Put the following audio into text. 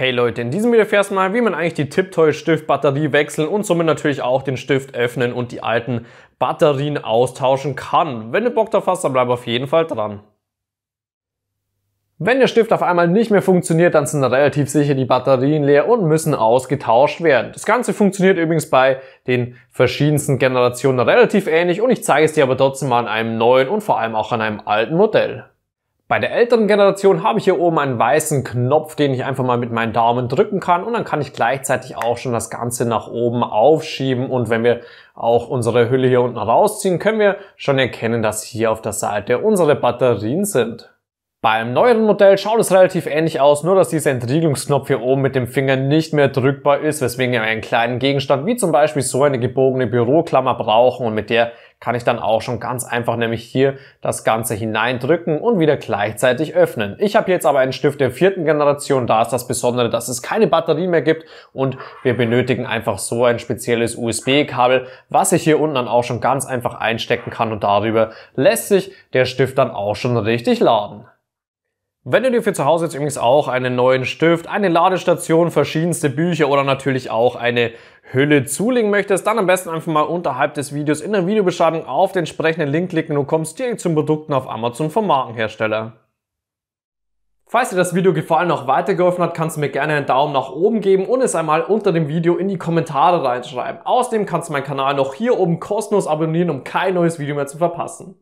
Hey Leute, in diesem Video fährst du mal, wie man eigentlich die Tiptoy Stiftbatterie wechseln und somit natürlich auch den Stift öffnen und die alten Batterien austauschen kann. Wenn du Bock drauf hast, dann bleib auf jeden Fall dran. Wenn der Stift auf einmal nicht mehr funktioniert, dann sind relativ sicher die Batterien leer und müssen ausgetauscht werden. Das Ganze funktioniert übrigens bei den verschiedensten Generationen relativ ähnlich und ich zeige es dir aber trotzdem mal an einem neuen und vor allem auch an einem alten Modell. Bei der älteren Generation habe ich hier oben einen weißen Knopf, den ich einfach mal mit meinen Daumen drücken kann und dann kann ich gleichzeitig auch schon das Ganze nach oben aufschieben und wenn wir auch unsere Hülle hier unten rausziehen, können wir schon erkennen, dass hier auf der Seite unsere Batterien sind. Beim neueren Modell schaut es relativ ähnlich aus, nur dass dieser Entriegelungsknopf hier oben mit dem Finger nicht mehr drückbar ist, weswegen wir einen kleinen Gegenstand wie zum Beispiel so eine gebogene Büroklammer brauchen und mit der kann ich dann auch schon ganz einfach nämlich hier das Ganze hineindrücken und wieder gleichzeitig öffnen. Ich habe jetzt aber einen Stift der vierten Generation, da ist das Besondere, dass es keine Batterie mehr gibt und wir benötigen einfach so ein spezielles USB-Kabel, was ich hier unten dann auch schon ganz einfach einstecken kann und darüber lässt sich der Stift dann auch schon richtig laden. Wenn du dir für zu Hause jetzt übrigens auch einen neuen Stift, eine Ladestation, verschiedenste Bücher oder natürlich auch eine Hülle zulegen möchtest, dann am besten einfach mal unterhalb des Videos in der Videobeschreibung auf den entsprechenden Link klicken und kommst direkt zum Produkten auf Amazon vom Markenhersteller. Falls dir das Video gefallen und auch weitergeholfen hat, kannst du mir gerne einen Daumen nach oben geben und es einmal unter dem Video in die Kommentare reinschreiben. Außerdem kannst du meinen Kanal noch hier oben kostenlos abonnieren, um kein neues Video mehr zu verpassen.